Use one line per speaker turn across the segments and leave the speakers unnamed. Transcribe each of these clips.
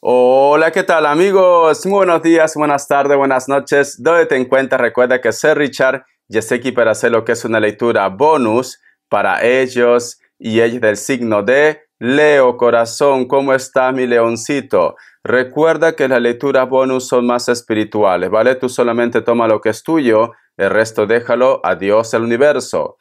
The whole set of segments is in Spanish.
Hola, ¿qué tal amigos? buenos días, buenas tardes, buenas noches. Donde te encuentras, recuerda que soy Richard y estoy aquí para hacer lo que es una lectura bonus para ellos y ellos del signo de Leo corazón, ¿cómo está mi leoncito? Recuerda que las lecturas bonus son más espirituales, ¿vale? Tú solamente toma lo que es tuyo, el resto déjalo a Dios al universo.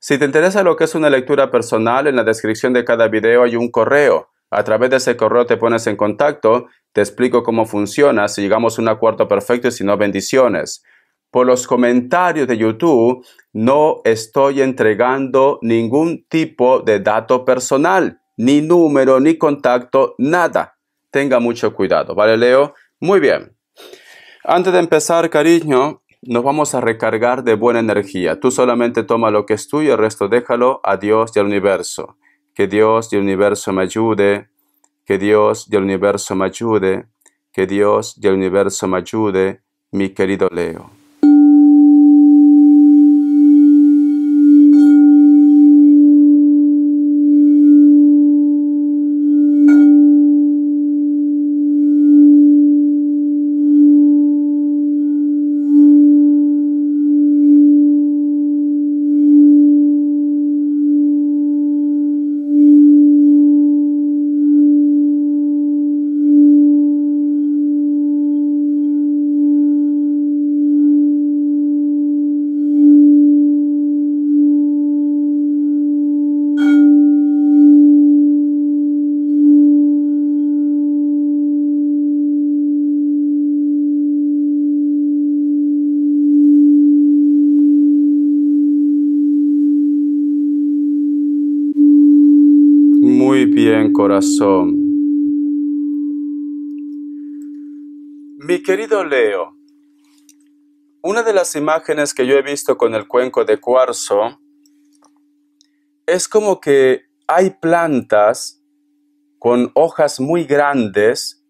Si te interesa lo que es una lectura personal, en la descripción de cada video hay un correo a través de ese correo te pones en contacto, te explico cómo funciona, si llegamos a un acuerdo perfecto y si no, bendiciones. Por los comentarios de YouTube, no estoy entregando ningún tipo de dato personal, ni número, ni contacto, nada. Tenga mucho cuidado, ¿vale, Leo? Muy bien. Antes de empezar, cariño, nos vamos a recargar de buena energía. Tú solamente toma lo que es tuyo, el resto déjalo a Dios y al universo que Dios del universo me ayude, que Dios del universo me ayude, que Dios del universo me ayude, mi querido Leo. Mi querido Leo, una de las imágenes que yo he visto con el cuenco de cuarzo es como que hay plantas con hojas muy grandes,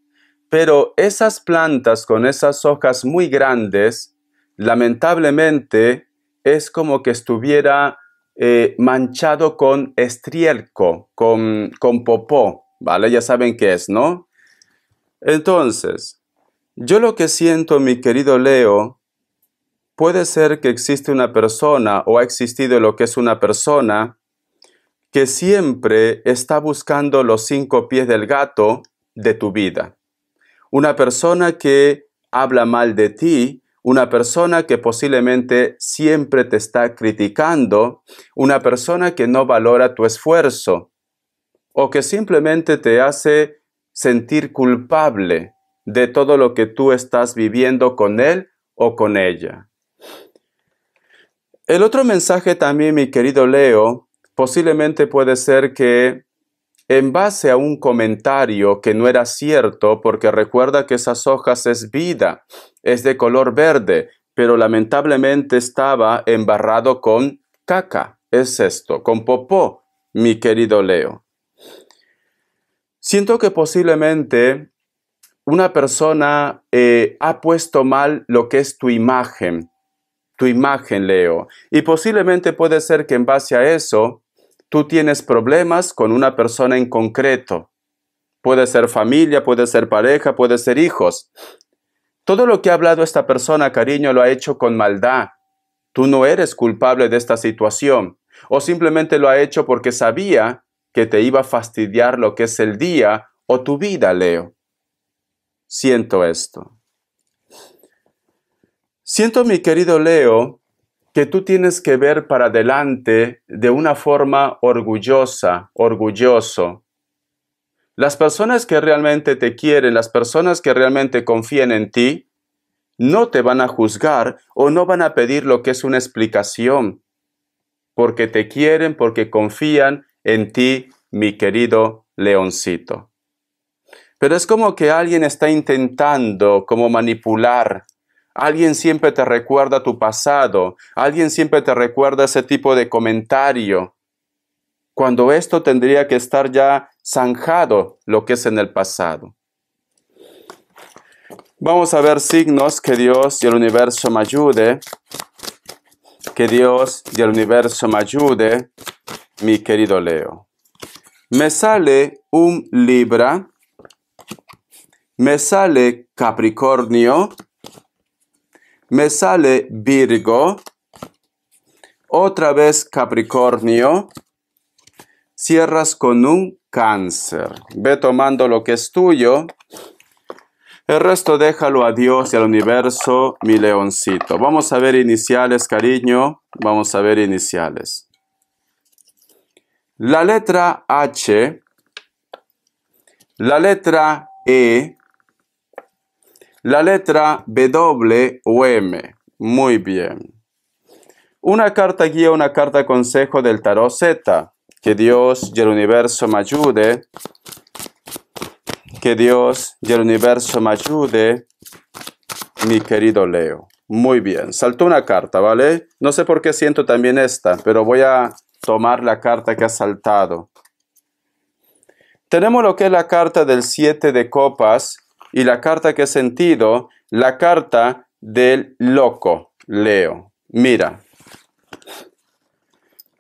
pero esas plantas con esas hojas muy grandes, lamentablemente, es como que estuviera eh, manchado con estrielco, con, con popó, ¿vale? Ya saben qué es, ¿no? Entonces, yo lo que siento, mi querido Leo, puede ser que existe una persona o ha existido lo que es una persona que siempre está buscando los cinco pies del gato de tu vida. Una persona que habla mal de ti, una persona que posiblemente siempre te está criticando, una persona que no valora tu esfuerzo o que simplemente te hace sentir culpable de todo lo que tú estás viviendo con él o con ella. El otro mensaje también, mi querido Leo, posiblemente puede ser que en base a un comentario que no era cierto porque recuerda que esas hojas es vida, es de color verde, pero lamentablemente estaba embarrado con caca, es esto, con popó, mi querido Leo. Siento que posiblemente una persona eh, ha puesto mal lo que es tu imagen, tu imagen, Leo. Y posiblemente puede ser que en base a eso tú tienes problemas con una persona en concreto. Puede ser familia, puede ser pareja, puede ser hijos. Todo lo que ha hablado esta persona, cariño, lo ha hecho con maldad. Tú no eres culpable de esta situación. O simplemente lo ha hecho porque sabía que te iba a fastidiar lo que es el día o tu vida, Leo. Siento esto. Siento, mi querido Leo, que tú tienes que ver para adelante de una forma orgullosa, orgulloso. Las personas que realmente te quieren, las personas que realmente confían en ti, no te van a juzgar o no van a pedir lo que es una explicación, porque te quieren, porque confían en ti, mi querido leoncito. Pero es como que alguien está intentando como manipular Alguien siempre te recuerda tu pasado, alguien siempre te recuerda ese tipo de comentario, cuando esto tendría que estar ya zanjado lo que es en el pasado. Vamos a ver signos que Dios y el universo me ayude, que Dios y el universo me ayude, mi querido Leo. Me sale un Libra, me sale Capricornio, me sale Virgo, otra vez Capricornio, cierras con un cáncer. Ve tomando lo que es tuyo. El resto déjalo a Dios y al universo, mi leoncito. Vamos a ver iniciales, cariño. Vamos a ver iniciales. La letra H, la letra E, la letra W o M. Muy bien. Una carta guía, una carta consejo del tarot Z. Que Dios y el universo me ayude. Que Dios y el universo me ayude, mi querido Leo. Muy bien, saltó una carta, ¿vale? No sé por qué siento también esta, pero voy a tomar la carta que ha saltado. Tenemos lo que es la carta del 7 de copas, y la carta que he sentido, la carta del loco, Leo. Mira.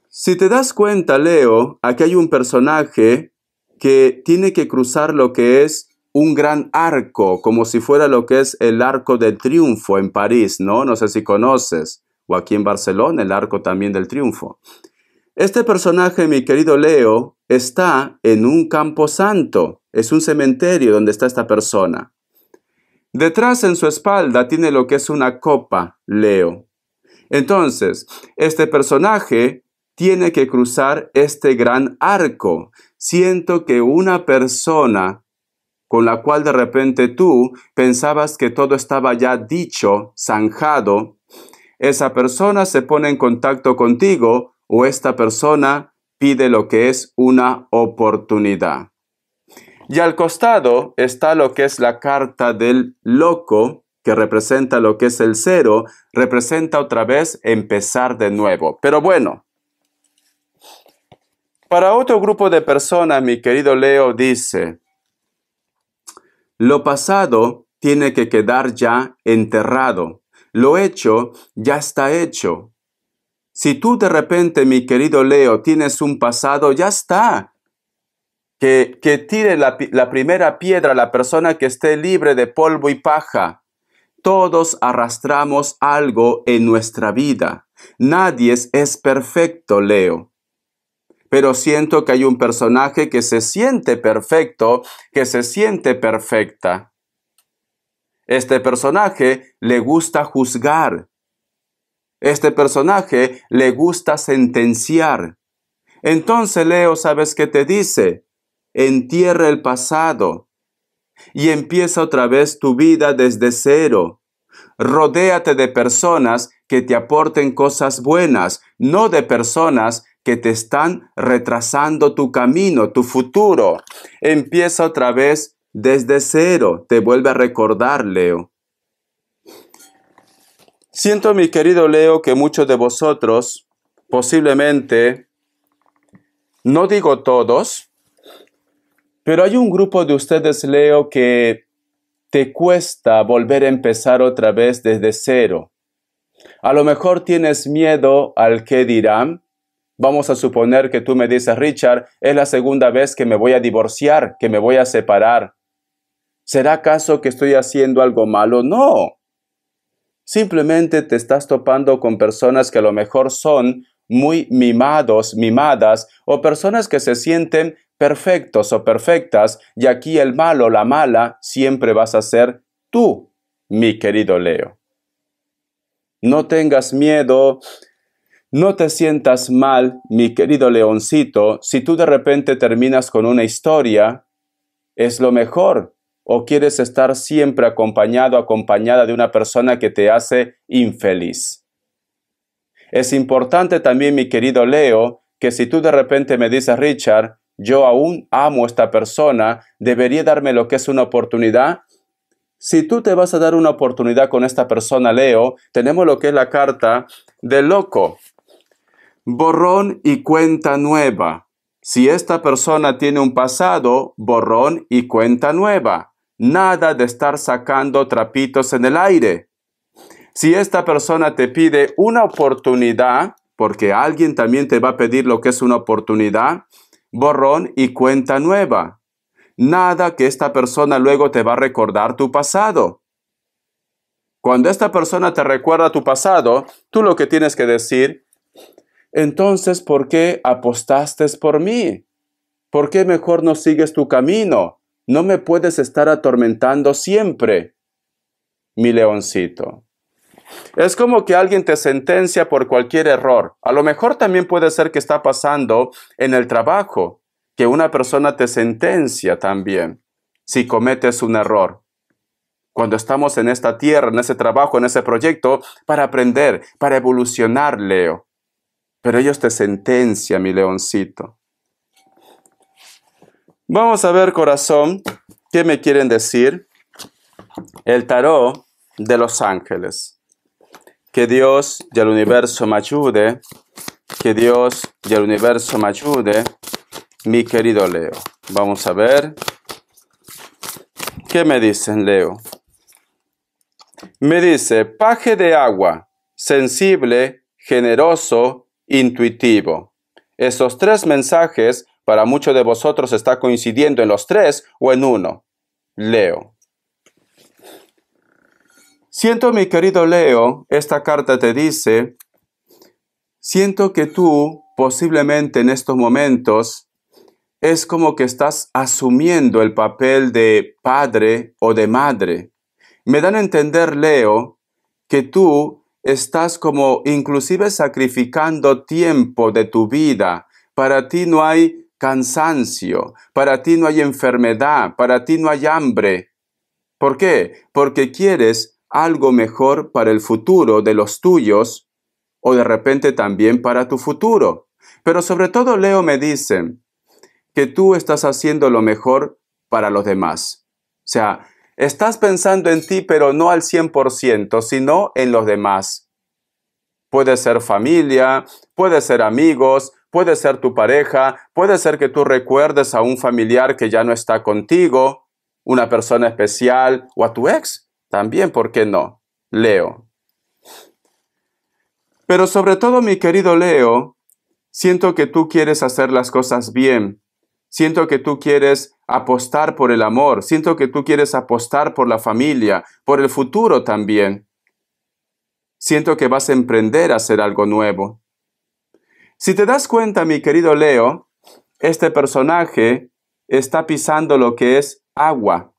Si te das cuenta, Leo, aquí hay un personaje que tiene que cruzar lo que es un gran arco, como si fuera lo que es el arco del triunfo en París, ¿no? No sé si conoces, o aquí en Barcelona, el arco también del triunfo. Este personaje, mi querido Leo, está en un campo santo es un cementerio donde está esta persona. Detrás en su espalda tiene lo que es una copa, Leo. Entonces, este personaje tiene que cruzar este gran arco. Siento que una persona con la cual de repente tú pensabas que todo estaba ya dicho, zanjado, esa persona se pone en contacto contigo o esta persona pide lo que es una oportunidad. Y al costado está lo que es la carta del loco, que representa lo que es el cero, representa otra vez empezar de nuevo. Pero bueno, para otro grupo de personas, mi querido Leo dice, lo pasado tiene que quedar ya enterrado, lo hecho ya está hecho. Si tú de repente, mi querido Leo, tienes un pasado, ya está, que, tire la, la primera piedra la persona que esté libre de polvo y paja. Todos arrastramos algo en nuestra vida. Nadie es perfecto, Leo. Pero siento que hay un personaje que se siente perfecto, que se siente perfecta. Este personaje le gusta juzgar. Este personaje le gusta sentenciar. Entonces Leo, ¿sabes qué te dice? entierra el pasado y empieza otra vez tu vida desde cero. Rodéate de personas que te aporten cosas buenas, no de personas que te están retrasando tu camino, tu futuro. Empieza otra vez desde cero, te vuelve a recordar, Leo. Siento, mi querido Leo, que muchos de vosotros, posiblemente, no digo todos, pero hay un grupo de ustedes, Leo, que te cuesta volver a empezar otra vez desde cero. A lo mejor tienes miedo al que dirán. Vamos a suponer que tú me dices, Richard, es la segunda vez que me voy a divorciar, que me voy a separar. ¿Será acaso que estoy haciendo algo malo? No. Simplemente te estás topando con personas que a lo mejor son muy mimados, mimadas, o personas que se sienten perfectos o perfectas, y aquí el malo, la mala, siempre vas a ser tú, mi querido Leo. No tengas miedo, no te sientas mal, mi querido leoncito, si tú de repente terminas con una historia, es lo mejor. O quieres estar siempre acompañado, acompañada de una persona que te hace infeliz. Es importante también, mi querido Leo, que si tú de repente me dices, Richard, yo aún amo a esta persona, debería darme lo que es una oportunidad. Si tú te vas a dar una oportunidad con esta persona, Leo, tenemos lo que es la carta de loco. Borrón y cuenta nueva. Si esta persona tiene un pasado, borrón y cuenta nueva. Nada de estar sacando trapitos en el aire. Si esta persona te pide una oportunidad, porque alguien también te va a pedir lo que es una oportunidad, borrón y cuenta nueva. Nada que esta persona luego te va a recordar tu pasado. Cuando esta persona te recuerda tu pasado, tú lo que tienes que decir, entonces, ¿por qué apostaste por mí? ¿Por qué mejor no sigues tu camino? No me puedes estar atormentando siempre, mi leoncito. Es como que alguien te sentencia por cualquier error. A lo mejor también puede ser que está pasando en el trabajo, que una persona te sentencia también si cometes un error. Cuando estamos en esta tierra, en ese trabajo, en ese proyecto, para aprender, para evolucionar, Leo. Pero ellos te sentencian, mi leoncito. Vamos a ver, corazón, qué me quieren decir el tarot de los ángeles. Que Dios y el universo me ayude. Que Dios y el universo me ayude. Mi querido Leo. Vamos a ver. ¿Qué me dicen, Leo? Me dice, paje de agua, sensible, generoso, intuitivo. Esos tres mensajes para muchos de vosotros está coincidiendo en los tres o en uno. Leo. Siento, mi querido Leo, esta carta te dice, siento que tú posiblemente en estos momentos es como que estás asumiendo el papel de padre o de madre. Me dan a entender, Leo, que tú estás como inclusive sacrificando tiempo de tu vida. Para ti no hay cansancio, para ti no hay enfermedad, para ti no hay hambre. ¿Por qué? Porque quieres algo mejor para el futuro de los tuyos o de repente también para tu futuro. Pero sobre todo Leo me dice que tú estás haciendo lo mejor para los demás. O sea, estás pensando en ti pero no al 100%, sino en los demás. Puede ser familia, puede ser amigos, puede ser tu pareja, puede ser que tú recuerdes a un familiar que ya no está contigo, una persona especial o a tu ex. También, ¿por qué no? Leo. Pero sobre todo, mi querido Leo, siento que tú quieres hacer las cosas bien. Siento que tú quieres apostar por el amor. Siento que tú quieres apostar por la familia, por el futuro también. Siento que vas a emprender a hacer algo nuevo. Si te das cuenta, mi querido Leo, este personaje está pisando lo que es agua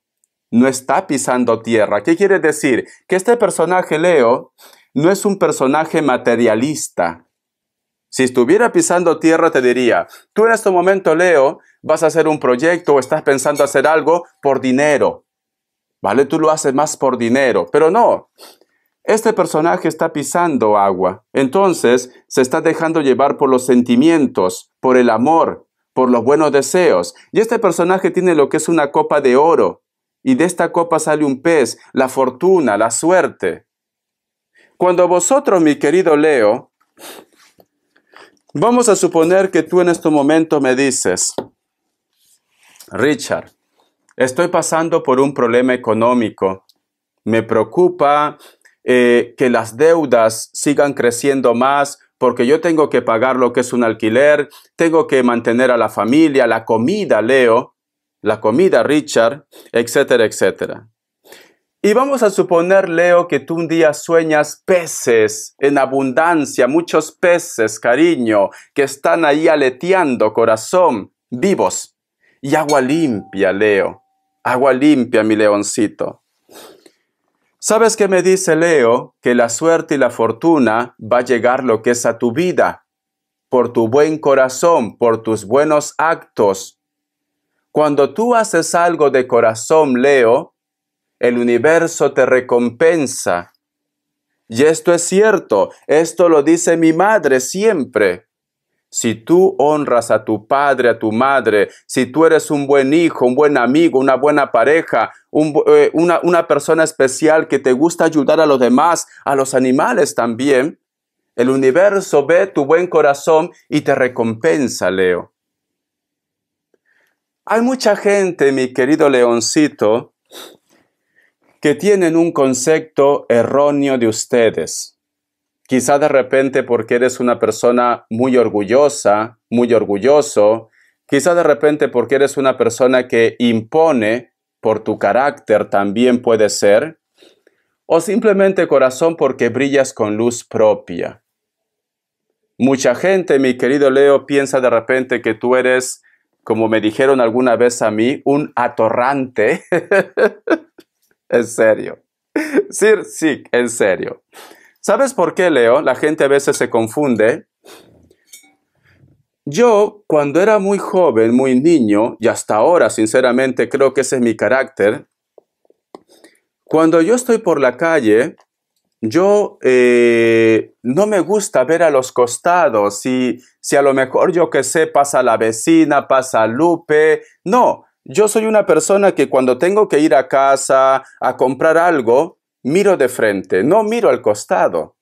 no está pisando tierra. ¿Qué quiere decir? Que este personaje, Leo, no es un personaje materialista. Si estuviera pisando tierra, te diría, tú en este momento, Leo, vas a hacer un proyecto o estás pensando hacer algo por dinero. ¿Vale? Tú lo haces más por dinero, pero no. Este personaje está pisando agua, entonces se está dejando llevar por los sentimientos, por el amor, por los buenos deseos. Y este personaje tiene lo que es una copa de oro, y de esta copa sale un pez, la fortuna, la suerte. Cuando vosotros, mi querido Leo, vamos a suponer que tú en este momento me dices, Richard, estoy pasando por un problema económico, me preocupa eh, que las deudas sigan creciendo más porque yo tengo que pagar lo que es un alquiler, tengo que mantener a la familia, la comida, Leo la comida, Richard, etcétera, etcétera. Y vamos a suponer, Leo, que tú un día sueñas peces en abundancia, muchos peces, cariño, que están ahí aleteando, corazón, vivos. Y agua limpia, Leo. Agua limpia, mi leoncito. ¿Sabes qué me dice Leo? Que la suerte y la fortuna va a llegar lo que es a tu vida, por tu buen corazón, por tus buenos actos, cuando tú haces algo de corazón, Leo, el universo te recompensa. Y esto es cierto, esto lo dice mi madre siempre. Si tú honras a tu padre, a tu madre, si tú eres un buen hijo, un buen amigo, una buena pareja, eh, una persona especial que te gusta ayudar a los demás, a los animales también, el universo ve tu buen corazón y te recompensa, Leo. Hay mucha gente, mi querido leoncito, que tienen un concepto erróneo de ustedes. Quizá de repente porque eres una persona muy orgullosa, muy orgulloso, quizá de repente porque eres una persona que impone por tu carácter también puede ser, o simplemente corazón porque brillas con luz propia. Mucha gente, mi querido Leo, piensa de repente que tú eres como me dijeron alguna vez a mí, un atorrante. en serio. Sí, sí, en serio. ¿Sabes por qué, Leo? La gente a veces se confunde. Yo, cuando era muy joven, muy niño, y hasta ahora, sinceramente, creo que ese es mi carácter, cuando yo estoy por la calle, yo eh, no me gusta ver a los costados, si, si a lo mejor yo que sé pasa la vecina, pasa Lupe, no, yo soy una persona que cuando tengo que ir a casa a comprar algo, miro de frente, no miro al costado.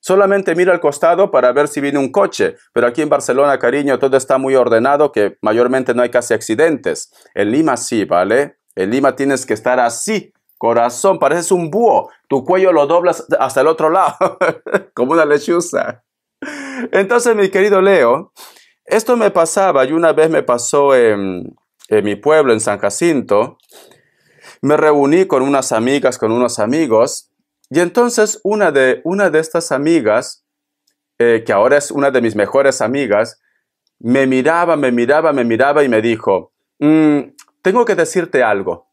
Solamente miro al costado para ver si viene un coche, pero aquí en Barcelona, cariño, todo está muy ordenado, que mayormente no hay casi accidentes. En Lima sí, ¿vale? En Lima tienes que estar así Corazón, pareces un búho. Tu cuello lo doblas hasta el otro lado, como una lechuza. Entonces, mi querido Leo, esto me pasaba y una vez me pasó en, mi pueblo, en San Jacinto. Me reuní con unas amigas, con unos amigos, y entonces una de, una de estas amigas, eh, que ahora es una de mis mejores amigas, me miraba, me miraba, me miraba y me dijo, mm, tengo que decirte algo.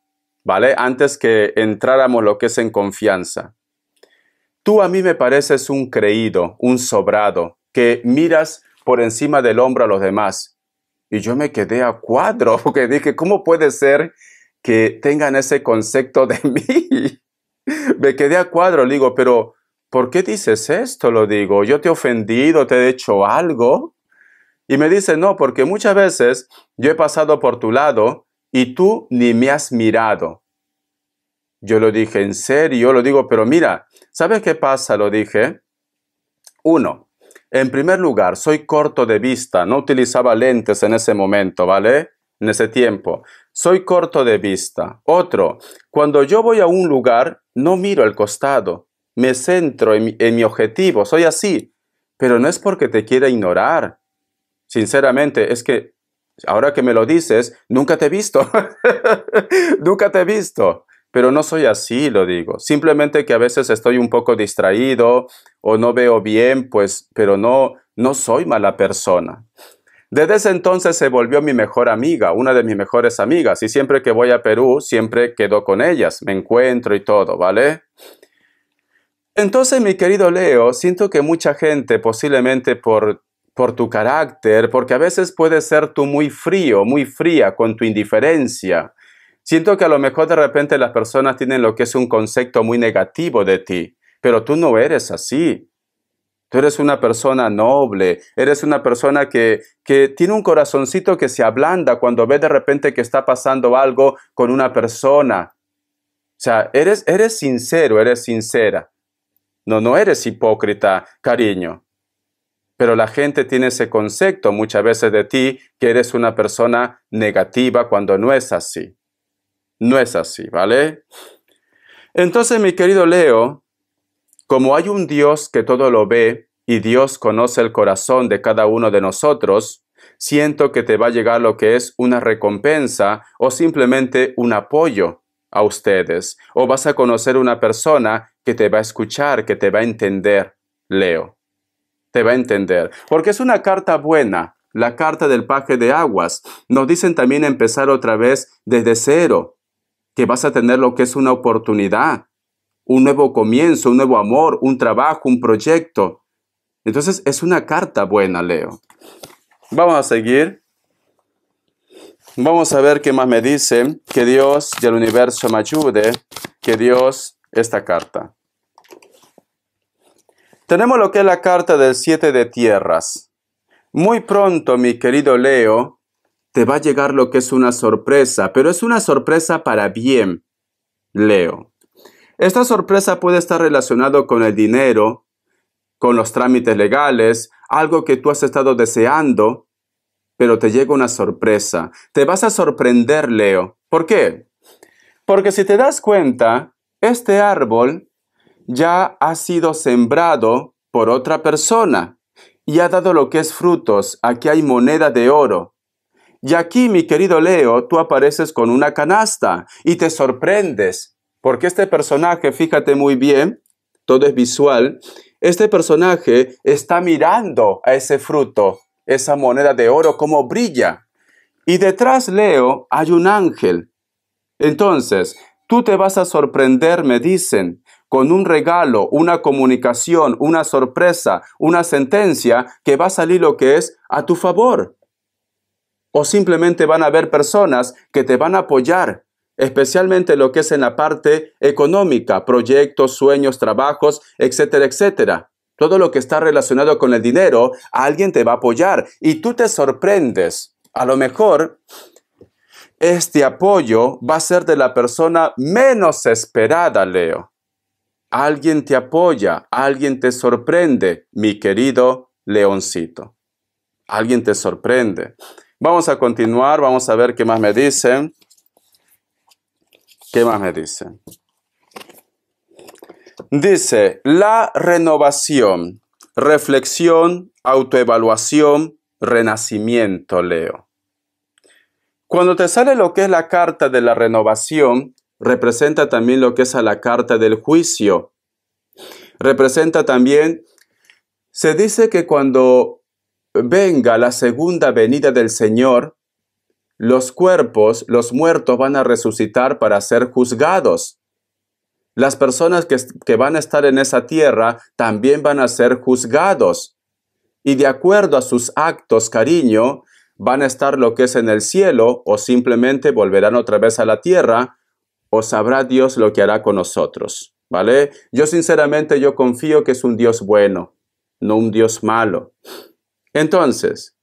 ¿vale? Antes que entráramos lo que es en confianza. Tú a mí me pareces un creído, un sobrado, que miras por encima del hombro a los demás. Y yo me quedé a cuadro, porque dije, ¿cómo puede ser que tengan ese concepto de mí? me quedé a cuadro, le digo, pero ¿por qué dices esto? Lo digo, yo te he ofendido, te he hecho algo. Y me dice, no, porque muchas veces yo he pasado por tu lado y tú ni me has mirado. Yo lo dije en serio, yo lo digo, pero mira, ¿sabes qué pasa? Lo dije. Uno, en primer lugar, soy corto de vista, no utilizaba lentes en ese momento, ¿vale? En ese tiempo. Soy corto de vista. Otro, cuando yo voy a un lugar, no miro al costado, me centro en en mi objetivo, soy así, pero no es porque te quiera ignorar. Sinceramente, es que Ahora que me lo dices, nunca te he visto. nunca te he visto. Pero no soy así, lo digo. Simplemente que a veces estoy un poco distraído o no veo bien, pues, pero no, no soy mala persona. Desde ese entonces se volvió mi mejor amiga, una de mis mejores amigas, y siempre que voy a Perú, siempre quedo con ellas, me encuentro y todo, ¿vale? Entonces, mi querido Leo, siento que mucha gente, posiblemente por por tu carácter, porque a veces puedes ser tú muy frío, muy fría con tu indiferencia. Siento que a lo mejor de repente las personas tienen lo que es un concepto muy negativo de ti, pero tú no eres así. Tú eres una persona noble, eres una persona que, que, tiene un corazoncito que se ablanda cuando ve de repente que está pasando algo con una persona. O sea, eres, eres sincero, eres sincera. No, no eres hipócrita, cariño. Pero la gente tiene ese concepto muchas veces de ti que eres una persona negativa cuando no es así. No es así, ¿vale? Entonces, mi querido Leo, como hay un Dios que todo lo ve y Dios conoce el corazón de cada uno de nosotros, siento que te va a llegar lo que es una recompensa o simplemente un apoyo a ustedes, o vas a conocer una persona que te va a escuchar, que te va a entender, Leo te va a entender. Porque es una carta buena, la carta del paje de aguas. Nos dicen también empezar otra vez desde cero, que vas a tener lo que es una oportunidad, un nuevo comienzo, un nuevo amor, un trabajo, un proyecto. Entonces es una carta buena, Leo. Vamos a seguir. Vamos a ver qué más me dicen. Que Dios y el universo me ayude. Que Dios esta carta. Tenemos lo que es la carta del siete de tierras. Muy pronto, mi querido Leo, te va a llegar lo que es una sorpresa, pero es una sorpresa para bien, Leo. Esta sorpresa puede estar relacionada con el dinero, con los trámites legales, algo que tú has estado deseando, pero te llega una sorpresa. Te vas a sorprender, Leo. ¿Por qué? Porque si te das cuenta, este árbol ya ha sido sembrado por otra persona y ha dado lo que es frutos. Aquí hay moneda de oro. Y aquí, mi querido Leo, tú apareces con una canasta y te sorprendes, porque este personaje, fíjate muy bien, todo es visual, este personaje está mirando a ese fruto, esa moneda de oro, como brilla. Y detrás, Leo, hay un ángel. Entonces, tú te vas a sorprender, me dicen, con un regalo, una comunicación, una sorpresa, una sentencia que va a salir lo que es a tu favor. O simplemente van a haber personas que te van a apoyar, especialmente lo que es en la parte económica, proyectos, sueños, trabajos, etcétera, etcétera. Todo lo que está relacionado con el dinero, alguien te va a apoyar y tú te sorprendes. A lo mejor este apoyo va a ser de la persona menos esperada, Leo alguien te apoya, alguien te sorprende, mi querido leoncito. Alguien te sorprende. Vamos a continuar, vamos a ver qué más me dicen. ¿Qué más me dicen? Dice, la renovación, reflexión, autoevaluación, renacimiento, Leo. Cuando te sale lo que es la carta de la renovación, representa también lo que es a la carta del juicio. Representa también, se dice que cuando venga la segunda venida del Señor, los cuerpos, los muertos van a resucitar para ser juzgados. Las personas que, van a estar en esa tierra también van a ser juzgados. Y de acuerdo a sus actos, cariño, van a estar lo que es en el cielo o simplemente volverán otra vez a la tierra o sabrá Dios lo que hará con nosotros, ¿vale? Yo sinceramente yo confío que es un Dios bueno, no un Dios malo. Entonces,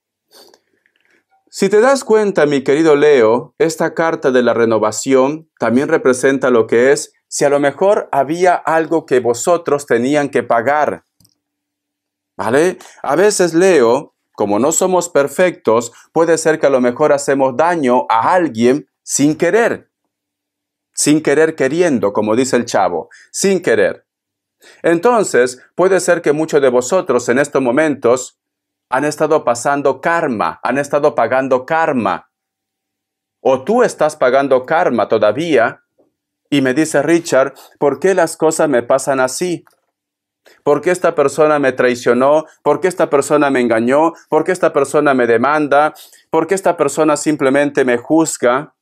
si te das cuenta, mi querido Leo, esta carta de la renovación también representa lo que es si a lo mejor había algo que vosotros tenían que pagar. ¿Vale? A veces Leo, como no somos perfectos, puede ser que a lo mejor hacemos daño a alguien sin querer sin querer queriendo, como dice el chavo, sin querer. Entonces, puede ser que muchos de vosotros en estos momentos han estado pasando karma, han estado pagando karma. O tú estás pagando karma todavía y me dice Richard, ¿por qué las cosas me pasan así? ¿Por qué esta persona me traicionó? ¿Por qué esta persona me engañó? ¿Por qué esta persona me demanda? ¿Por qué esta persona simplemente me juzga?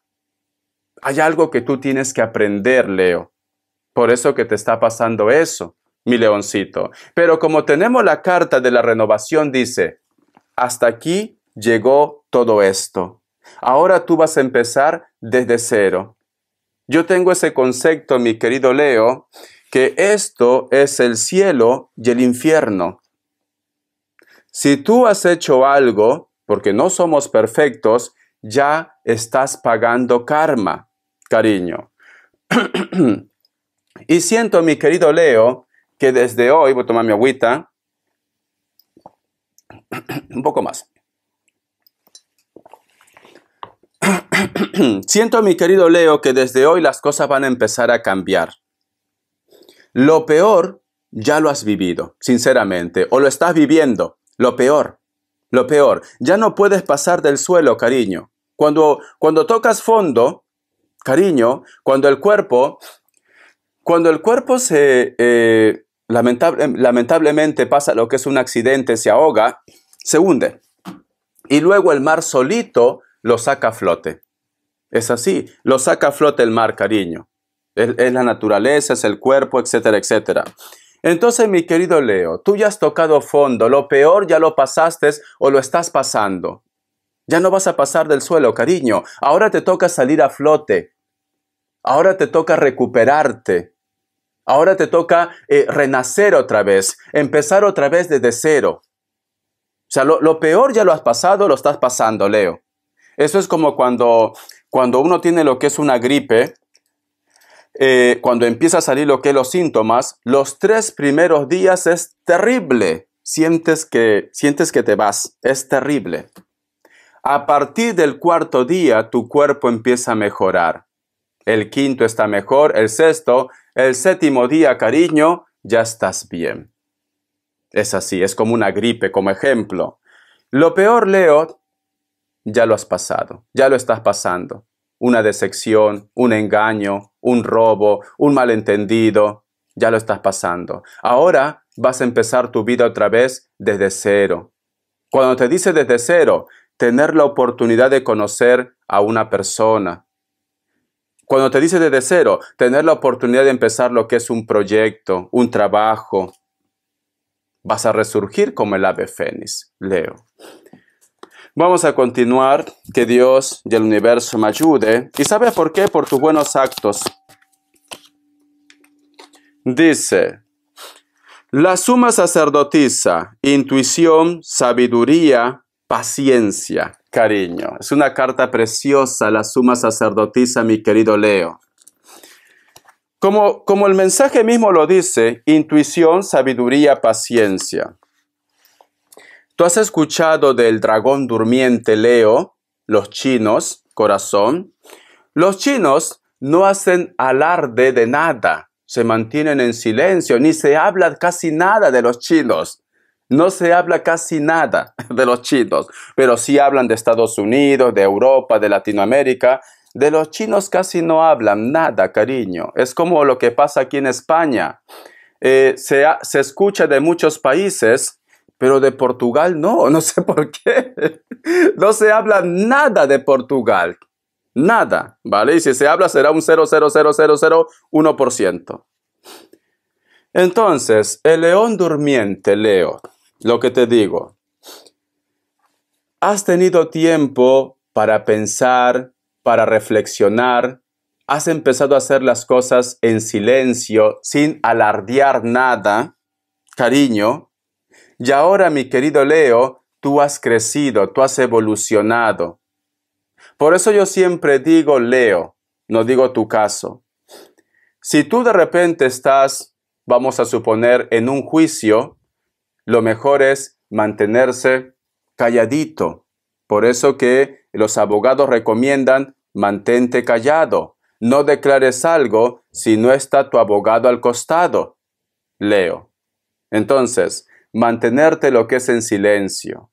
Hay algo que tú tienes que aprender, Leo. Por eso que te está pasando eso, mi leoncito. Pero como tenemos la carta de la renovación, dice, hasta aquí llegó todo esto. Ahora tú vas a empezar desde cero. Yo tengo ese concepto, mi querido Leo, que esto es el cielo y el infierno. Si tú has hecho algo, porque no somos perfectos, ya estás pagando karma cariño. y siento, mi querido Leo, que desde hoy, voy a tomar mi agüita, un poco más. siento, mi querido Leo, que desde hoy las cosas van a empezar a cambiar. Lo peor ya lo has vivido, sinceramente, o lo estás viviendo, lo peor, lo peor. Ya no puedes pasar del suelo, cariño. Cuando, cuando tocas fondo, cariño, cuando el cuerpo, cuando el cuerpo se eh, lamentablemente pasa lo que es un accidente, se ahoga, se hunde. Y luego el mar solito lo saca a flote. Es así, lo saca a flote el mar, cariño. Es, es la naturaleza, es el cuerpo, etcétera, etcétera. Entonces, mi querido Leo, tú ya has tocado fondo, lo peor ya lo pasaste o lo estás pasando. Ya no vas a pasar del suelo, cariño. Ahora te toca salir a flote. Ahora te toca recuperarte. Ahora te toca eh, renacer otra vez, empezar otra vez desde cero. O sea, lo, peor ya lo has pasado, lo estás pasando, Leo. Eso es como cuando, cuando uno tiene lo que es una gripe, eh, cuando empieza a salir lo que los síntomas, los tres primeros días es terrible. Sientes que, sientes que te vas, es terrible. A partir del cuarto día tu cuerpo empieza a mejorar. El quinto está mejor, el sexto, el séptimo día, cariño, ya estás bien. Es así, es como una gripe, como ejemplo. Lo peor, Leo, ya lo has pasado, ya lo estás pasando. Una decepción, un engaño, un robo, un malentendido, ya lo estás pasando. Ahora vas a empezar tu vida otra vez desde cero. Cuando te dice desde cero, tener la oportunidad de conocer a una persona. Cuando te dice desde cero, tener la oportunidad de empezar lo que es un proyecto, un trabajo, vas a resurgir como el ave fénix, Leo. Vamos a continuar, que Dios y el universo me ayude. ¿Y sabes por qué? Por tus buenos actos. Dice, la suma sacerdotisa, intuición, sabiduría, paciencia, cariño. Es una carta preciosa, la suma sacerdotisa, mi querido Leo. Como, como el mensaje mismo lo dice, intuición, sabiduría, paciencia. ¿Tú has escuchado del dragón durmiente Leo? Los chinos, corazón. Los chinos no hacen alarde de nada, se mantienen en silencio, ni se habla casi nada de los chinos. No se habla casi nada de los chinos, pero sí hablan de Estados Unidos, de Europa, de Latinoamérica. De los chinos casi no hablan nada, cariño. Es como lo que pasa aquí en España. Eh, se, escucha de muchos países, pero de Portugal no, no sé por qué. No se habla nada de Portugal. Nada, ¿vale? Y si se habla será un 0,00001%. Entonces, el león durmiente, Leo, lo que te digo. ¿Has tenido tiempo para pensar, para reflexionar? ¿Has empezado a hacer las cosas en silencio, sin alardear nada? Cariño. Y ahora, mi querido Leo, tú has crecido, tú has evolucionado. Por eso yo siempre digo Leo, no digo tu caso. Si tú de repente estás, vamos a suponer, en un juicio lo mejor es mantenerse calladito. Por eso que los abogados recomiendan mantente callado. No declares algo si no está tu abogado al costado. Leo. Entonces, mantenerte lo que es en silencio.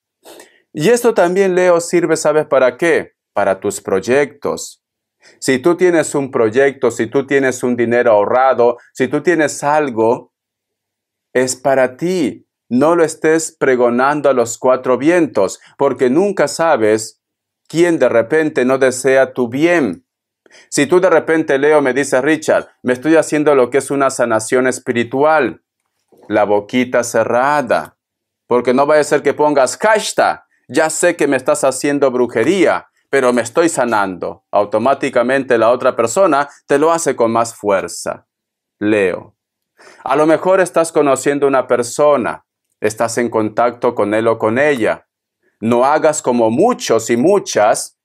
Y esto también, Leo, sirve, ¿sabes para qué? Para tus proyectos. Si tú tienes un proyecto, si tú tienes un dinero ahorrado, si tú tienes algo, es para ti, no lo estés pregonando a los cuatro vientos, porque nunca sabes quién de repente no desea tu bien. Si tú de repente, Leo, me dice Richard, me estoy haciendo lo que es una sanación espiritual, la boquita cerrada, porque no va a ser que pongas hashtag, ya sé que me estás haciendo brujería, pero me estoy sanando. Automáticamente la otra persona te lo hace con más fuerza. Leo. A lo mejor estás conociendo una persona estás en contacto con él o con ella. No hagas como muchos y muchas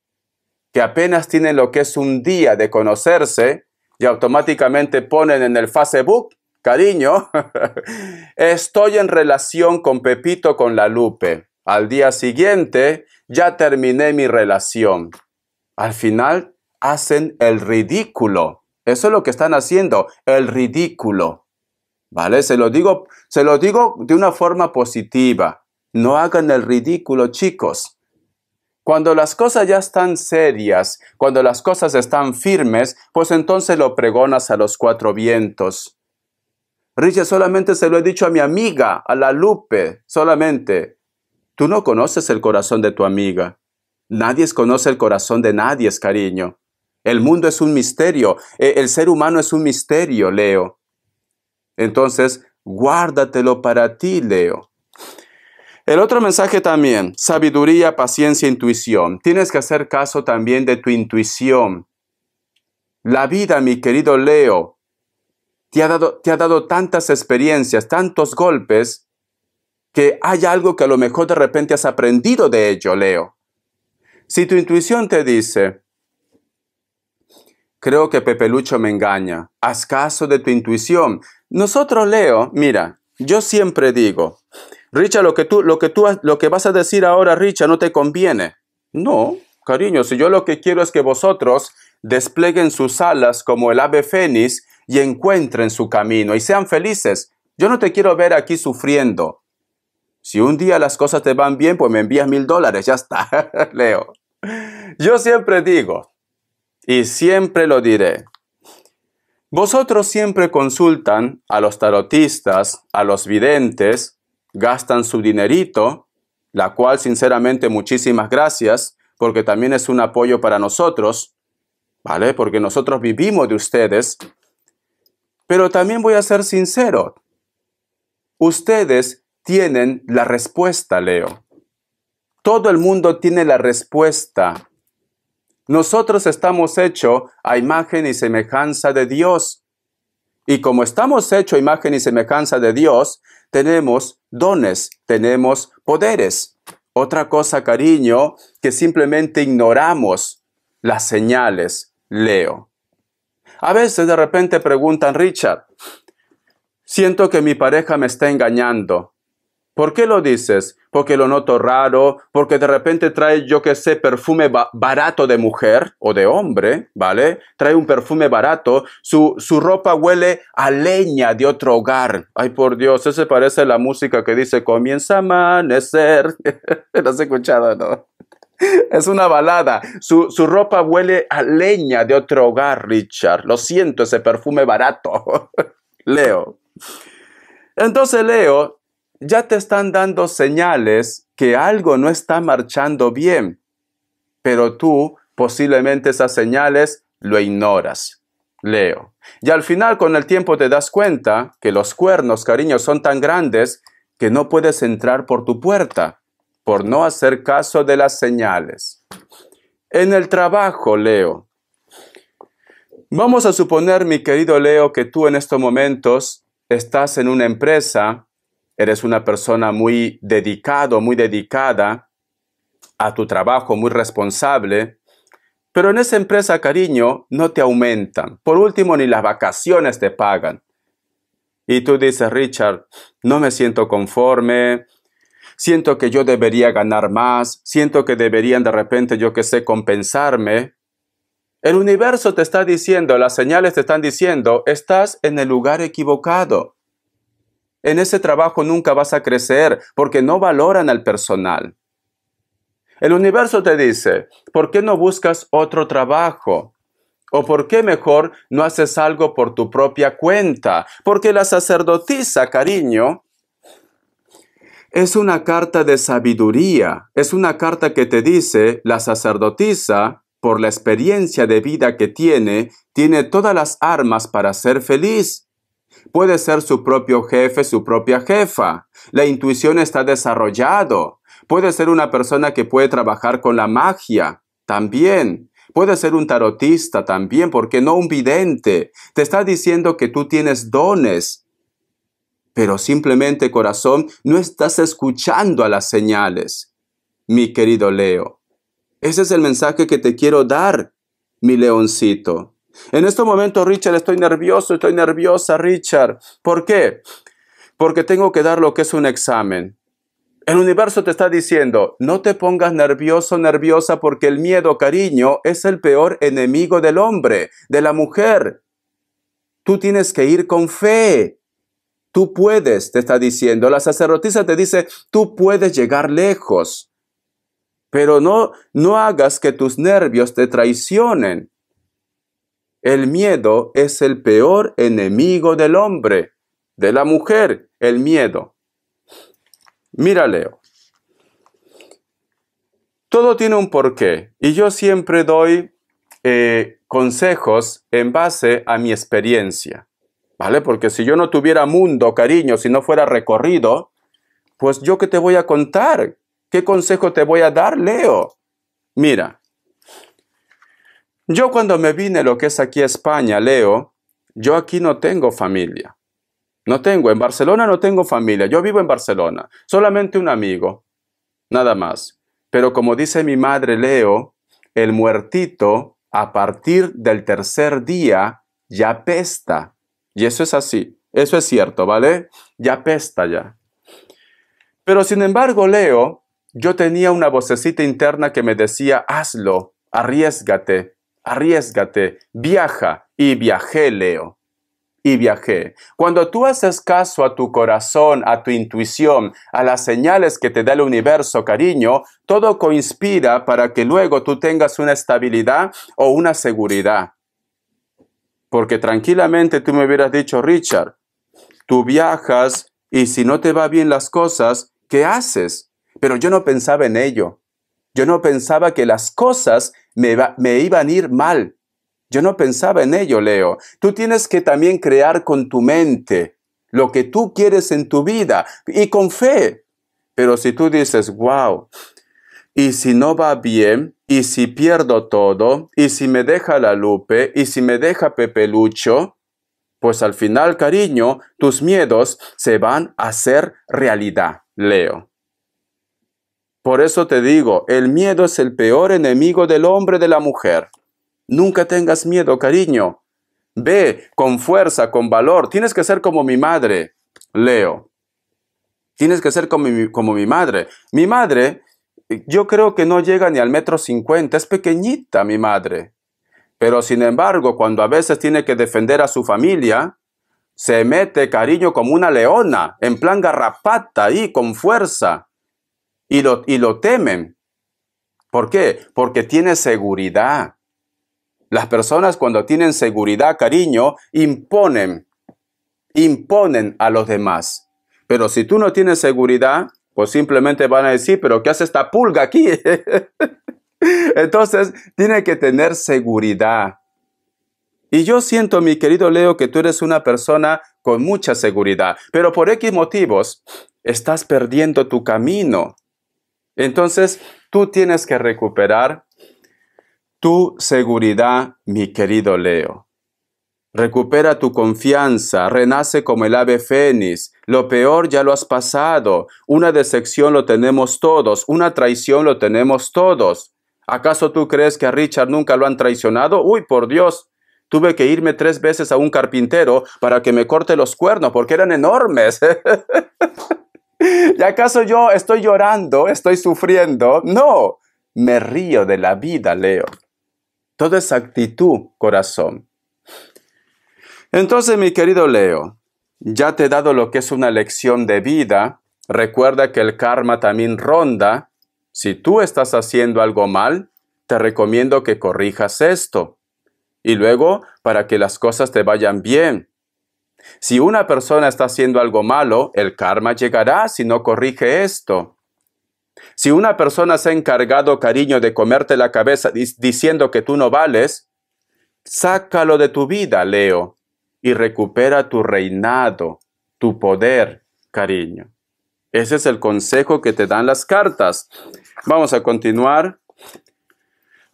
que apenas tienen lo que es un día de conocerse y automáticamente ponen en el Facebook, cariño, estoy en relación con Pepito con la Lupe. Al día siguiente ya terminé mi relación. Al final hacen el ridículo. Eso es lo que están haciendo, el ridículo. ¿Vale? Se lo digo, se lo digo de una forma positiva. No hagan el ridículo, chicos. Cuando las cosas ya están serias, cuando las cosas están firmes, pues entonces lo pregonas a los cuatro vientos. Richie, solamente se lo he dicho a mi amiga, a la Lupe, solamente. Tú no conoces el corazón de tu amiga. Nadie conoce el corazón de nadie, cariño. El mundo es un misterio. E, el ser humano es un misterio, Leo. Entonces, guárdatelo para ti, Leo. El otro mensaje también, sabiduría, paciencia, intuición. Tienes que hacer caso también de tu intuición. La vida, mi querido Leo, te ha dado, te ha dado tantas experiencias, tantos golpes, que hay algo que a lo mejor de repente has aprendido de ello, Leo. Si tu intuición te dice, creo que Pepe Lucho me engaña, haz caso de tu intuición. Nosotros, Leo, mira, yo siempre digo, Richa, lo que tú, lo que tú, lo que vas a decir ahora, Richa, no te conviene. No, cariño, si yo lo que quiero es que vosotros despleguen sus alas como el ave fénix y encuentren su camino y sean felices. Yo no te quiero ver aquí sufriendo. Si un día las cosas te van bien, pues me envías mil dólares, ya está, Leo. Yo siempre digo, y siempre lo diré, vosotros siempre consultan a los tarotistas, a los videntes, gastan su dinerito, la cual sinceramente muchísimas gracias, porque también es un apoyo para nosotros, ¿vale? Porque nosotros vivimos de ustedes. Pero también voy a ser sincero, ustedes tienen la respuesta, Leo. Todo el mundo tiene la respuesta nosotros estamos hechos a imagen y semejanza de Dios. Y como estamos hechos a imagen y semejanza de Dios, tenemos dones, tenemos poderes. Otra cosa, cariño, que simplemente ignoramos las señales, Leo. A veces de repente preguntan, Richard, siento que mi pareja me está engañando. ¿Por qué lo dices? Porque lo noto raro, porque de repente trae, yo que sé, perfume barato de mujer o de hombre, ¿vale? Trae un perfume barato, su, su, ropa huele a leña de otro hogar. Ay, por Dios, ese parece la música que dice, comienza a amanecer. ¿Lo has escuchado, no? Es una balada. Su, su, ropa huele a leña de otro hogar, Richard. Lo siento, ese perfume barato. Leo. Entonces Leo ya te están dando señales que algo no está marchando bien, pero tú posiblemente esas señales lo ignoras. Leo. Y al final con el tiempo te das cuenta que los cuernos, cariño, son tan grandes que no puedes entrar por tu puerta por no hacer caso de las señales. En el trabajo, Leo. Vamos a suponer, mi querido Leo, que tú en estos momentos estás en una empresa eres una persona muy dedicado, muy dedicada a tu trabajo, muy responsable, pero en esa empresa, cariño, no te aumentan. Por último, ni las vacaciones te pagan. Y tú dices, Richard, no me siento conforme, siento que yo debería ganar más, siento que deberían de repente, yo que sé, compensarme. El universo te está diciendo, las señales te están diciendo, estás en el lugar equivocado. En ese trabajo nunca vas a crecer porque no valoran al personal. El universo te dice, ¿por qué no buscas otro trabajo? ¿O por qué mejor no haces algo por tu propia cuenta? Porque la sacerdotisa, cariño, es una carta de sabiduría, es una carta que te dice, la sacerdotisa, por la experiencia de vida que tiene, tiene todas las armas para ser feliz. Puede ser su propio jefe, su propia jefa. La intuición está desarrollado. Puede ser una persona que puede trabajar con la magia. También. Puede ser un tarotista también, porque no un vidente. Te está diciendo que tú tienes dones. Pero simplemente, corazón, no estás escuchando a las señales. Mi querido Leo. Ese es el mensaje que te quiero dar, mi leoncito. En este momento, Richard, estoy nervioso, estoy nerviosa, Richard. ¿Por qué? Porque tengo que dar lo que es un examen. El universo te está diciendo, no te pongas nervioso, nerviosa, porque el miedo, cariño, es el peor enemigo del hombre, de la mujer. Tú tienes que ir con fe. Tú puedes, te está diciendo. La sacerdotisa te dice, tú puedes llegar lejos. Pero no, no hagas que tus nervios te traicionen. El miedo es el peor enemigo del hombre, de la mujer, el miedo. Mira, Leo. Todo tiene un porqué y yo siempre doy eh, consejos en base a mi experiencia, ¿vale? Porque si yo no tuviera mundo, cariño, si no fuera recorrido, pues yo qué te voy a contar, qué consejo te voy a dar, Leo. Mira, yo cuando me vine lo que es aquí a España, Leo, yo aquí no tengo familia. No tengo, en Barcelona no tengo familia, yo vivo en Barcelona, solamente un amigo, nada más. Pero como dice mi madre Leo, el muertito a partir del tercer día ya pesta. Y eso es así, eso es cierto, ¿vale? Ya pesta ya. Pero sin embargo, Leo, yo tenía una vocecita interna que me decía, hazlo, arriesgate, arriesgate, viaja y viajé, Leo. Y viajé. Cuando tú haces caso a tu corazón, a tu intuición, a las señales que te da el universo, cariño, todo coinspira para que luego tú tengas una estabilidad o una seguridad. Porque tranquilamente tú me hubieras dicho, Richard, tú viajas y si no te va bien las cosas, ¿qué haces? Pero yo no pensaba en ello. Yo no pensaba que las cosas me, iban a ir mal. Yo no pensaba en ello, Leo. Tú tienes que también crear con tu mente lo que tú quieres en tu vida y con fe. Pero si tú dices, wow, y si no va bien, y si pierdo todo, y si me deja la Lupe, y si me deja Pepelucho, pues al final, cariño, tus miedos se van a hacer realidad, Leo. Por eso te digo, el miedo es el peor enemigo del hombre de la mujer. Nunca tengas miedo, cariño. Ve con fuerza, con valor. Tienes que ser como mi madre, Leo. Tienes que ser como mi, como mi madre. Mi madre, yo creo que no llega ni al metro cincuenta. Es pequeñita mi madre. Pero sin embargo, cuando a veces tiene que defender a su familia, se mete cariño como una leona, en plan garrapata ahí, con fuerza y lo, temen. ¿Por qué? Porque tiene seguridad. Las personas cuando tienen seguridad, cariño, imponen, imponen a los demás. Pero si tú no tienes seguridad, pues simplemente van a decir, pero ¿qué hace esta pulga aquí? Entonces, tiene que tener seguridad. Y yo siento, mi querido Leo, que tú eres una persona con mucha seguridad, pero por X motivos estás perdiendo tu camino. Entonces, tú tienes que recuperar tu seguridad, mi querido Leo. Recupera tu confianza, renace como el ave fénix. Lo peor ya lo has pasado. Una decepción lo tenemos todos, una traición lo tenemos todos. ¿Acaso tú crees que a Richard nunca lo han traicionado? Uy, por Dios. Tuve que irme tres veces a un carpintero para que me corte los cuernos porque eran enormes. ¿Y acaso yo estoy llorando, estoy sufriendo? No, me río de la vida, Leo. Toda es actitud, corazón. Entonces, mi querido Leo, ya te he dado lo que es una lección de vida. Recuerda que el karma también ronda. Si tú estás haciendo algo mal, te recomiendo que corrijas esto. Y luego, para que las cosas te vayan bien, si una persona está haciendo algo malo, el karma llegará si no corrige esto. Si una persona se ha encargado, cariño, de comerte la cabeza diciendo que tú no vales, sácalo de tu vida, Leo, y recupera tu reinado, tu poder, cariño. Ese es el consejo que te dan las cartas. Vamos a continuar.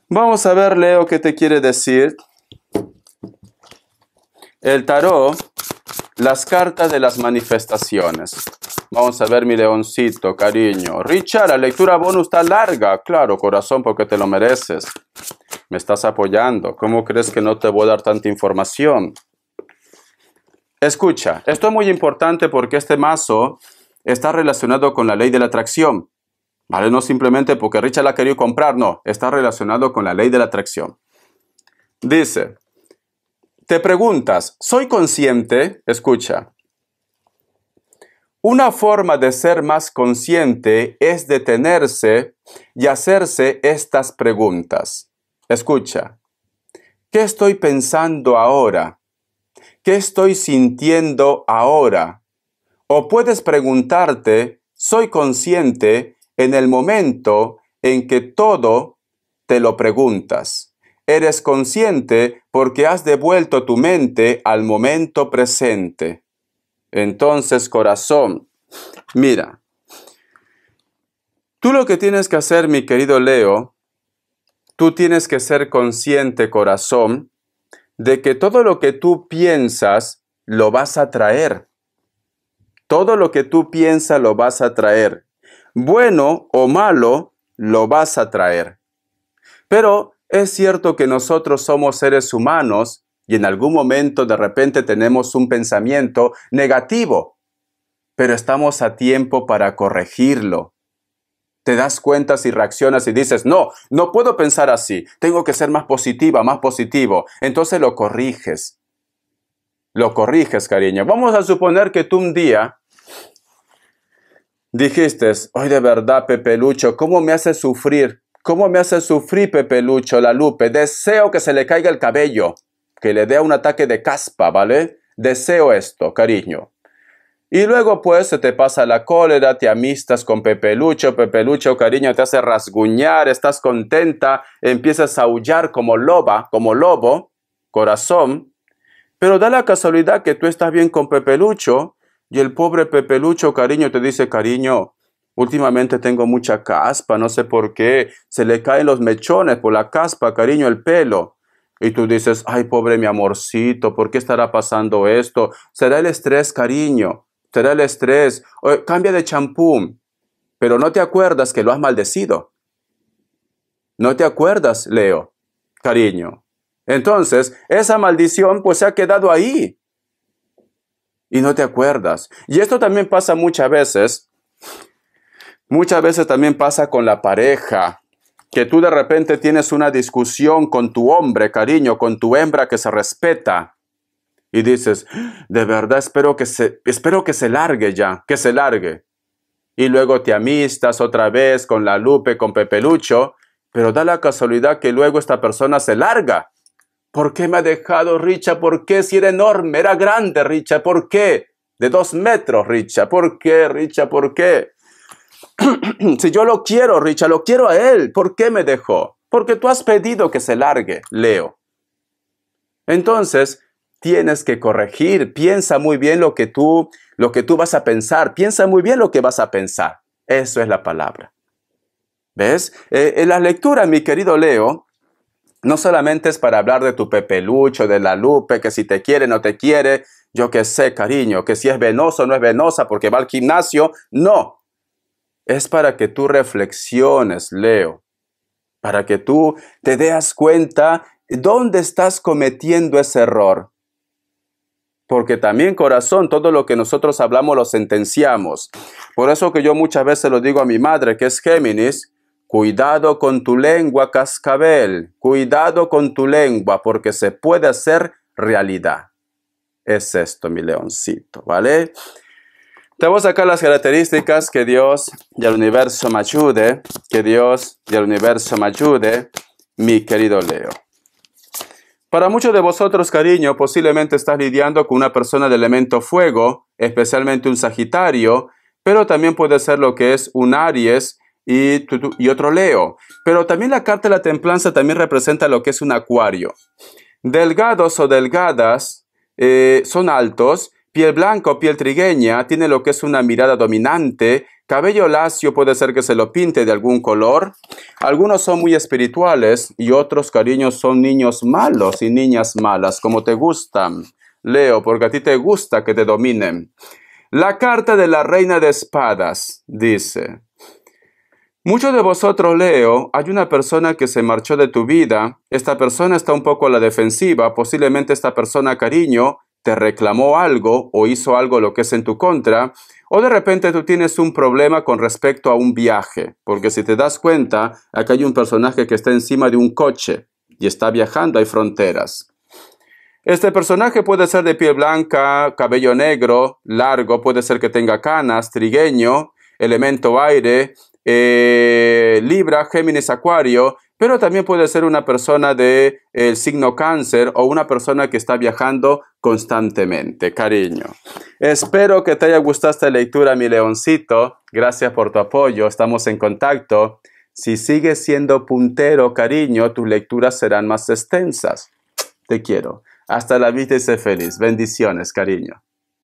Vamos a ver, Leo, qué te quiere decir el tarot, las cartas de las manifestaciones. Vamos a ver mi leoncito, cariño. Richard, la lectura bonus está larga. Claro, corazón, porque te lo mereces. Me estás apoyando. ¿Cómo crees que no te voy a dar tanta información? Escucha, esto es muy importante porque este mazo está relacionado con la ley de la atracción. ¿Vale? No simplemente porque Richard la ha querido comprar, no. Está relacionado con la ley de la atracción. Dice, te preguntas, ¿soy consciente? Escucha. Una forma de ser más consciente es detenerse y hacerse estas preguntas. Escucha, ¿qué estoy pensando ahora? ¿Qué estoy sintiendo ahora? O puedes preguntarte, ¿soy consciente en el momento en que todo te lo preguntas? eres consciente porque has devuelto tu mente al momento presente. Entonces, corazón, mira, tú lo que tienes que hacer, mi querido Leo, tú tienes que ser consciente, corazón, de que todo lo que tú piensas lo vas a traer. Todo lo que tú piensas lo vas a traer. Bueno o malo, lo vas a traer. Pero es cierto que nosotros somos seres humanos y en algún momento de repente tenemos un pensamiento negativo, pero estamos a tiempo para corregirlo. Te das cuenta y reaccionas y dices, no, no puedo pensar así, tengo que ser más positiva, más positivo. Entonces lo corriges. Lo corriges, cariño. Vamos a suponer que tú un día dijiste, hoy de verdad, Pepe Lucho, ¿cómo me haces sufrir ¿Cómo me hace sufrir Pepe Lucho, la Lupe? Deseo que se le caiga el cabello, que le dé un ataque de caspa, ¿vale? Deseo esto, cariño. Y luego pues se te pasa la cólera, te amistas con Pepe Lucho, cariño te hace rasguñar, estás contenta, empiezas a aullar como loba, como lobo, corazón, pero da la casualidad que tú estás bien con Lucho y el pobre Lucho, cariño te dice cariño, Últimamente tengo mucha caspa, no sé por qué. Se le caen los mechones por la caspa, cariño, el pelo. Y tú dices, ay, pobre mi amorcito, ¿por qué estará pasando esto? Será el estrés, cariño. Será el estrés. cambia de champú. Pero no te acuerdas que lo has maldecido. No te acuerdas, Leo, cariño. Entonces, esa maldición pues se ha quedado ahí. Y no te acuerdas. Y esto también pasa muchas veces Muchas veces también pasa con la pareja, que tú de repente tienes una discusión con tu hombre, cariño, con tu hembra que se respeta. Y dices, de verdad espero que se, espero que se largue ya, que se largue. Y luego te amistas otra vez con la Lupe, con Pepelucho, pero da la casualidad que luego esta persona se larga. ¿Por qué me ha dejado Richa? ¿Por qué si era enorme, era grande Richa? ¿Por qué? De dos metros Richa. ¿Por qué Richa? ¿Por qué? si yo lo quiero, Richard, lo quiero a él, ¿por qué me dejó? Porque tú has pedido que se largue, Leo. Entonces, tienes que corregir, piensa muy bien lo que tú lo que tú vas a pensar, piensa muy bien lo que vas a pensar. Eso es la palabra. ¿Ves? en eh, eh, la lectura, mi querido Leo, no solamente es para hablar de tu pepelucho, de la lupe, que si te quiere, no te quiere, yo qué sé, cariño, que si es venoso, no es venosa, porque va al gimnasio. No, es para que tú reflexiones, Leo, para que tú te des cuenta dónde estás cometiendo ese error. Porque también corazón, todo lo que nosotros hablamos lo sentenciamos. Por eso que yo muchas veces lo digo a mi madre, que es Géminis, cuidado con tu lengua, cascabel, cuidado con tu lengua, porque se puede hacer realidad. Es esto, mi leoncito, ¿vale? Te voy a sacar las características que Dios y el universo me ayude, que Dios y el universo me ayude, mi querido Leo. Para muchos de vosotros, cariño, posiblemente estás lidiando con una persona de elemento fuego, especialmente un Sagitario, pero también puede ser lo que es un Aries y, y otro Leo. Pero también la carta de la templanza también representa lo que es un Acuario. Delgados o delgadas eh, son altos, Piel blanca o piel trigueña, tiene lo que es una mirada dominante, cabello lacio puede ser que se lo pinte de algún color. Algunos son muy espirituales y otros, cariños, son niños malos y niñas malas, como te gustan. Leo, porque a ti te gusta que te dominen. La carta de la reina de espadas dice, Muchos de vosotros, Leo, hay una persona que se marchó de tu vida, esta persona está un poco a la defensiva, posiblemente esta persona, cariño, te reclamó algo o hizo algo lo que es en tu contra, o de repente tú tienes un problema con respecto a un viaje, porque si te das cuenta, acá hay un personaje que está encima de un coche y está viajando, hay fronteras. Este personaje puede ser de piel blanca, cabello negro, largo, puede ser que tenga canas, trigueño, elemento aire, eh, Libra, Géminis, Acuario, pero también puede ser una persona de eh, signo cáncer o una persona que está viajando constantemente, cariño. Espero que te haya gustado esta lectura, mi leoncito. Gracias por tu apoyo, estamos en contacto. Si sigues siendo puntero, cariño, tus lecturas serán más extensas. Te quiero. Hasta la vista y sé feliz. Bendiciones, cariño.